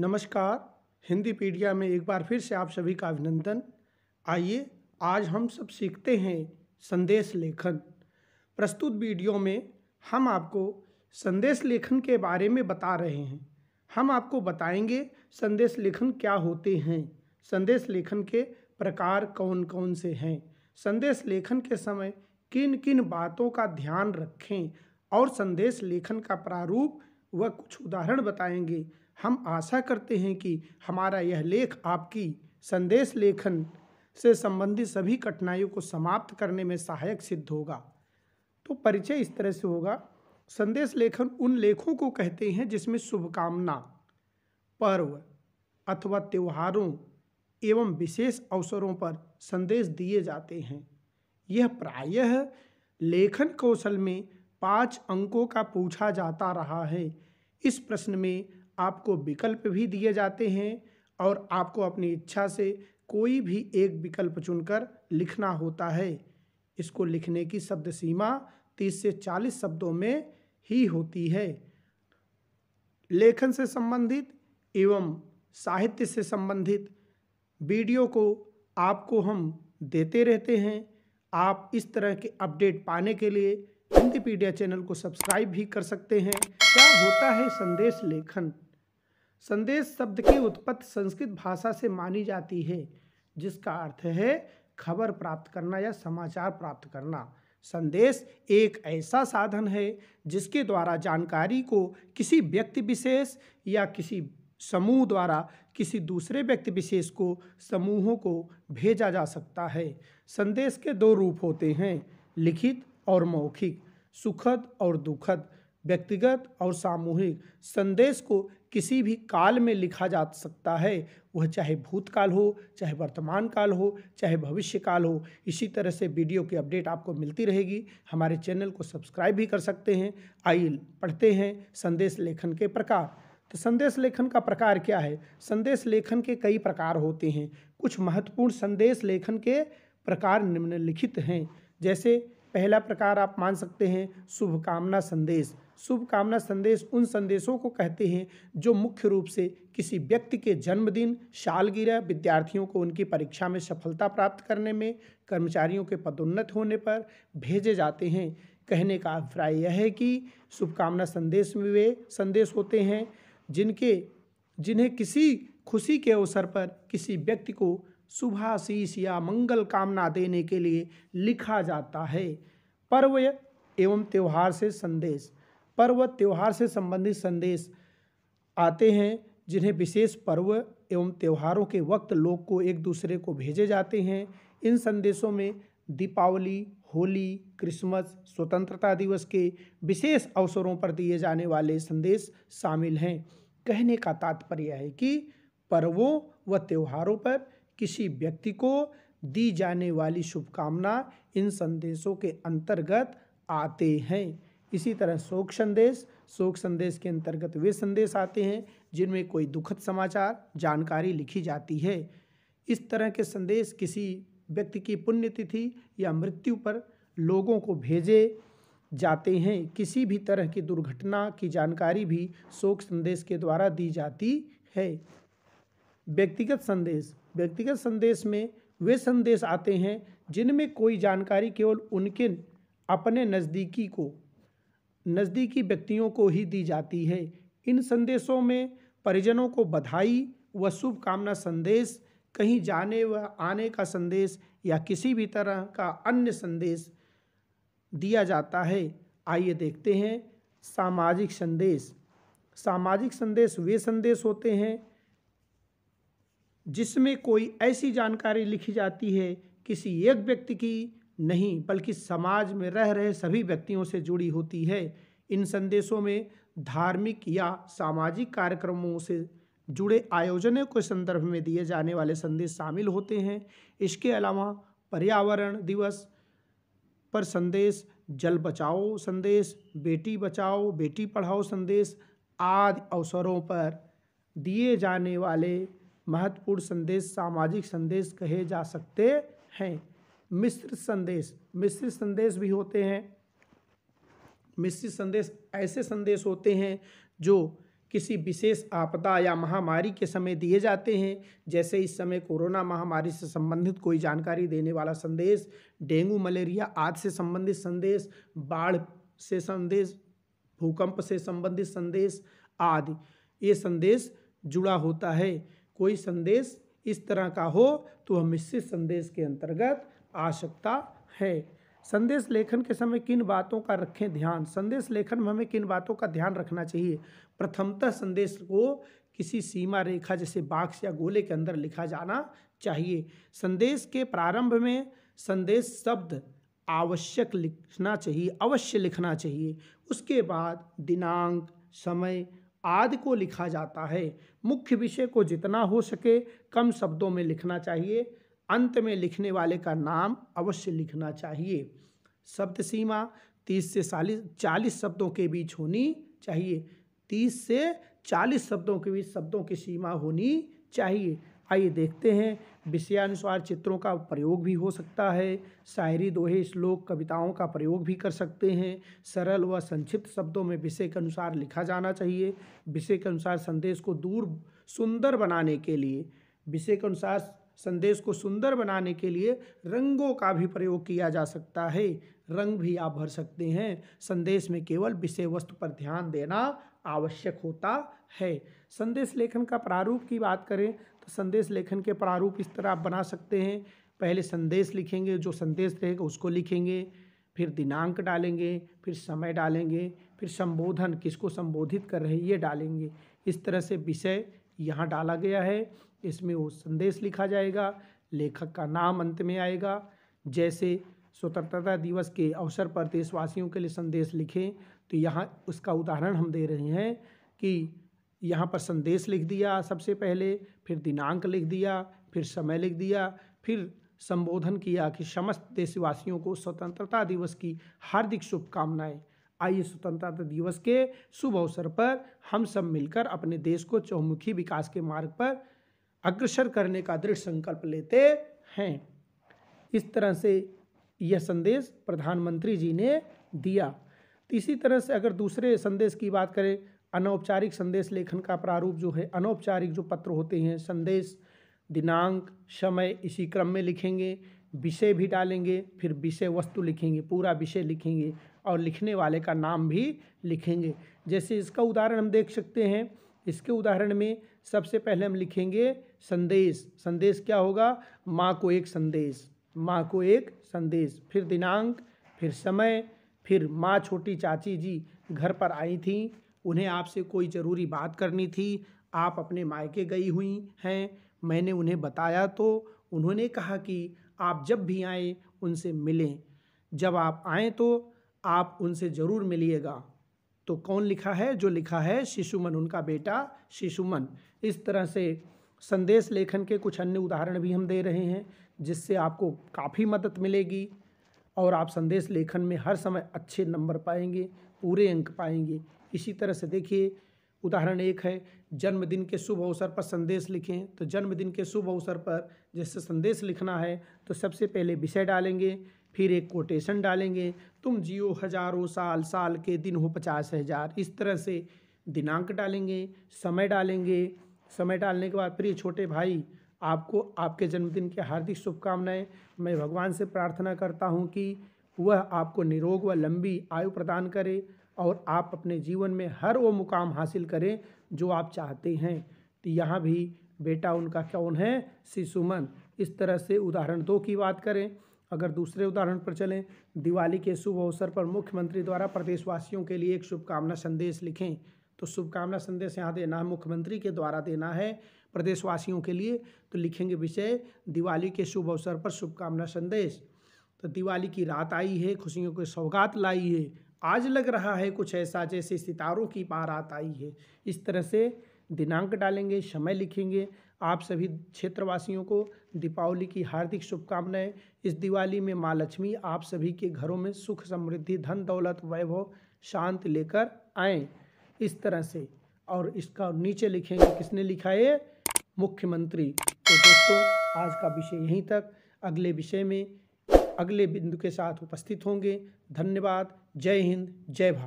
नमस्कार हिंदी पीडिया में एक बार फिर से आप सभी का अभिनंदन आइए आज हम सब सीखते हैं संदेश लेखन प्रस्तुत वीडियो में हम आपको संदेश लेखन के बारे में बता रहे हैं हम आपको बताएंगे संदेश लेखन क्या होते हैं संदेश लेखन के प्रकार कौन कौन से हैं संदेश लेखन के समय किन किन बातों का ध्यान रखें और संदेश लेखन का प्रारूप व कुछ उदाहरण बताएंगे हम आशा करते हैं कि हमारा यह लेख आपकी संदेश लेखन से संबंधित सभी कठिनाइयों को समाप्त करने में सहायक सिद्ध होगा तो परिचय इस तरह से होगा संदेश लेखन उन लेखों को कहते हैं जिसमें शुभकामना पर्व अथवा त्योहारों एवं विशेष अवसरों पर संदेश दिए जाते हैं यह प्रायः लेखन कौशल में पाँच अंकों का पूछा जाता रहा है इस प्रश्न में आपको विकल्प भी दिए जाते हैं और आपको अपनी इच्छा से कोई भी एक विकल्प चुनकर लिखना होता है इसको लिखने की शब्द सीमा तीस से चालीस शब्दों में ही होती है लेखन से संबंधित एवं साहित्य से संबंधित वीडियो को आपको हम देते रहते हैं आप इस तरह के अपडेट पाने के लिए हिंदी पीडिया चैनल को सब्सक्राइब भी कर सकते हैं क्या होता है संदेश लेखन संदेश शब्द की उत्पत्ति संस्कृत भाषा से मानी जाती है जिसका अर्थ है खबर प्राप्त करना या समाचार प्राप्त करना संदेश एक ऐसा साधन है जिसके द्वारा जानकारी को किसी व्यक्ति विशेष या किसी समूह द्वारा किसी दूसरे व्यक्ति विशेष को समूहों को भेजा जा सकता है संदेश के दो रूप होते हैं लिखित और मौखिक सुखद और दुखद व्यक्तिगत और सामूहिक संदेश को किसी भी काल में लिखा जा सकता है वह चाहे भूतकाल हो चाहे वर्तमान काल हो चाहे भविष्य काल हो इसी तरह से वीडियो की अपडेट आपको मिलती रहेगी हमारे चैनल को सब्सक्राइब भी कर सकते हैं आइए पढ़ते हैं संदेश लेखन के प्रकार तो संदेश लेखन का प्रकार क्या है संदेश लेखन के कई प्रकार होते हैं कुछ महत्वपूर्ण संदेश लेखन के प्रकार निम्नलिखित हैं जैसे पहला प्रकार आप मान सकते हैं शुभकामना संदेश शुभकामना संदेश उन संदेशों को कहते हैं जो मुख्य रूप से किसी व्यक्ति के जन्मदिन सालगिरह विद्यार्थियों को उनकी परीक्षा में सफलता प्राप्त करने में कर्मचारियों के पदोन्नत होने पर भेजे जाते हैं कहने का अभिप्राय यह है कि शुभकामना संदेश में वे संदेश होते हैं जिनके जिन्हें किसी खुशी के अवसर पर किसी व्यक्ति को शुभाशीष या मंगल कामना देने के लिए लिखा जाता है पर्व एवं त्यौहार से संदेश पर्व त्यौहार से संबंधित संदेश आते हैं जिन्हें विशेष पर्व एवं त्यौहारों के वक्त लोग को एक दूसरे को भेजे जाते हैं इन संदेशों में दीपावली होली क्रिसमस स्वतंत्रता दिवस के विशेष अवसरों पर दिए जाने वाले संदेश शामिल हैं कहने का तात्पर्य है कि पर्वों व त्यौहारों पर किसी व्यक्ति को दी जाने वाली शुभकामना इन संदेशों के अंतर्गत आते हैं इसी तरह शोक संदेश शोक संदेश के अंतर्गत वे संदेश आते हैं जिनमें कोई दुखद समाचार जानकारी लिखी जाती है इस तरह के संदेश किसी व्यक्ति की पुण्यतिथि या मृत्यु पर लोगों को भेजे जाते हैं किसी भी तरह की दुर्घटना की जानकारी भी शोक संदेश के द्वारा दी जाती है व्यक्तिगत संदेश व्यक्तिगत संदेश में वे संदेश आते हैं जिनमें कोई जानकारी केवल उनके अपने नज़दीकी को नज़दीकी व्यक्तियों को ही दी जाती है इन संदेशों में परिजनों को बधाई व शुभकामना संदेश कहीं जाने व आने का संदेश या किसी भी तरह का अन्य संदेश दिया जाता है आइए देखते हैं सामाजिक संदेश सामाजिक संदेश वे संदेश होते हैं जिसमें कोई ऐसी जानकारी लिखी जाती है किसी एक व्यक्ति की नहीं बल्कि समाज में रह रहे सभी व्यक्तियों से जुड़ी होती है इन संदेशों में धार्मिक या सामाजिक कार्यक्रमों से जुड़े आयोजनों के संदर्भ में दिए जाने वाले संदेश शामिल होते हैं इसके अलावा पर्यावरण दिवस पर संदेश जल बचाओ संदेश बेटी बचाओ बेटी पढ़ाओ संदेश आदि अवसरों पर दिए जाने वाले महत्वपूर्ण संदेश सामाजिक संदेश कहे जा सकते हैं मिश्र संदेश मिश्र संदेश भी होते हैं मिश्रित संदेश ऐसे संदेश होते हैं जो किसी विशेष आपदा या महामारी के समय दिए जाते हैं जैसे इस समय कोरोना महामारी से संबंधित कोई जानकारी देने वाला संदेश डेंगू मलेरिया आदि से संबंधित संदेश बाढ़ से संदेश भूकंप से संबंधित संदेश आदि ये संदेश जुड़ा होता है कोई संदेश इस तरह का हो तो वह इससे संदेश के अंतर्गत आ सकता है संदेश लेखन के समय किन बातों का रखें ध्यान संदेश लेखन में हमें किन बातों का ध्यान रखना चाहिए प्रथमतः संदेश को किसी सीमा रेखा जैसे बाक्स या गोले के अंदर लिखा जाना चाहिए संदेश के प्रारंभ में संदेश शब्द आवश्यक लिखना चाहिए अवश्य लिखना चाहिए उसके बाद दिनांक समय आदि को लिखा जाता है मुख्य विषय को जितना हो सके कम शब्दों में लिखना चाहिए अंत में लिखने वाले का नाम अवश्य लिखना चाहिए शब्द सीमा तीस से चालीस चालीस शब्दों के बीच होनी चाहिए तीस से चालीस शब्दों के बीच शब्दों की सीमा होनी चाहिए आइए देखते हैं विषयानुसार चित्रों का प्रयोग भी हो सकता है शायरी दोहे श्लोक कविताओं का प्रयोग भी कर सकते हैं सरल व संक्षिप्त शब्दों में विषय के अनुसार लिखा जाना चाहिए विषय के अनुसार संदेश को दूर सुंदर बनाने के लिए विषय के अनुसार संदेश को सुंदर बनाने के लिए रंगों का भी प्रयोग किया जा सकता है रंग भी आप भर सकते हैं संदेश में केवल विषय वस्तु पर ध्यान देना आवश्यक होता है संदेश लेखन का प्रारूप की बात करें तो संदेश लेखन के प्रारूप इस तरह आप बना सकते हैं पहले संदेश लिखेंगे जो संदेश रहेगा उसको लिखेंगे फिर दिनांक डालेंगे फिर समय डालेंगे फिर संबोधन किसको संबोधित कर रहे हैं ये डालेंगे इस तरह से विषय यहाँ डाला गया है इसमें वो संदेश लिखा जाएगा लेखक का नाम अंत में आएगा जैसे स्वतंत्रता दिवस के अवसर पर देशवासियों के लिए संदेश लिखें तो यहाँ उसका उदाहरण हम दे रहे हैं कि यहाँ पर संदेश लिख दिया सबसे पहले फिर दिनांक लिख दिया फिर समय लिख दिया फिर संबोधन किया कि समस्त देशवासियों को स्वतंत्रता दिवस की हार्दिक शुभकामनाएं आइए स्वतंत्रता दिवस के शुभ अवसर पर हम सब मिलकर अपने देश को चौमुखी विकास के मार्ग पर अग्रसर करने का दृढ़ संकल्प लेते हैं इस तरह से यह संदेश प्रधानमंत्री जी ने दिया तो इसी तरह से अगर दूसरे संदेश की बात करें अनौपचारिक संदेश लेखन का प्रारूप जो है अनौपचारिक जो पत्र होते हैं संदेश दिनांक समय इसी क्रम में लिखेंगे विषय भी डालेंगे फिर विषय वस्तु लिखेंगे पूरा विषय लिखेंगे और लिखने वाले का नाम भी लिखेंगे जैसे इसका उदाहरण हम देख सकते हैं इसके उदाहरण में सबसे पहले हम लिखेंगे संदेश संदेश क्या होगा माँ को एक संदेश माँ को एक संदेश फिर दिनांक फिर समय फिर माँ छोटी चाची जी घर पर आई थी उन्हें आपसे कोई ज़रूरी बात करनी थी आप अपने मायके गई हुई हैं मैंने उन्हें बताया तो उन्होंने कहा कि आप जब भी आएँ उनसे मिलें जब आप आएँ तो आप उनसे ज़रूर मिलिएगा तो कौन लिखा है जो लिखा है शिशुमन उनका बेटा शिशुमन इस तरह से संदेश लेखन के कुछ अन्य उदाहरण भी हम दे रहे हैं जिससे आपको काफ़ी मदद मिलेगी और आप संदेश लेखन में हर समय अच्छे नंबर पाएंगे पूरे अंक पाएंगे इसी तरह से देखिए उदाहरण एक है जन्मदिन के शुभ अवसर पर संदेश लिखें तो जन्मदिन के शुभ अवसर पर जैसे संदेश लिखना है तो सबसे पहले विषय डालेंगे फिर एक कोटेशन डालेंगे तुम जियो हजारों साल साल के दिन हो पचास हजार इस तरह से दिनांक डालेंगे समय डालेंगे समय डालने के बाद प्रिय छोटे भाई आपको आपके जन्मदिन की हार्दिक शुभकामनाएं मैं भगवान से प्रार्थना करता हूं कि वह आपको निरोग व लंबी आयु प्रदान करे और आप अपने जीवन में हर वो मुकाम हासिल करें जो आप चाहते हैं तो यहाँ भी बेटा उनका कौन है शिशुमन इस तरह से उदाहरण दो की बात करें अगर दूसरे उदाहरण पर चलें दिवाली के शुभ अवसर पर मुख्यमंत्री द्वारा प्रदेशवासियों के लिए एक शुभकामना संदेश लिखें तो शुभकामना संदेश यहाँ देना है मुख्यमंत्री के द्वारा देना है प्रदेशवासियों के लिए तो लिखेंगे विषय दिवाली के शुभ अवसर पर शुभकामना संदेश तो दिवाली की रात आई है खुशियों की सौगात लाई है आज लग रहा है कुछ ऐसा जैसे सितारों की बारात आई है इस तरह से दिनांक डालेंगे समय लिखेंगे आप सभी क्षेत्रवासियों को दीपावली की हार्दिक शुभकामनाएं इस दिवाली में माँ लक्ष्मी आप सभी के घरों में सुख समृद्धि धन दौलत वैभव शांत लेकर आए इस तरह से और इसका नीचे लिखेंगे किसने लिखा है मुख्यमंत्री तो दोस्तों आज का विषय यहीं तक अगले विषय में अगले बिंदु के साथ उपस्थित होंगे धन्यवाद जय हिंद जय भारत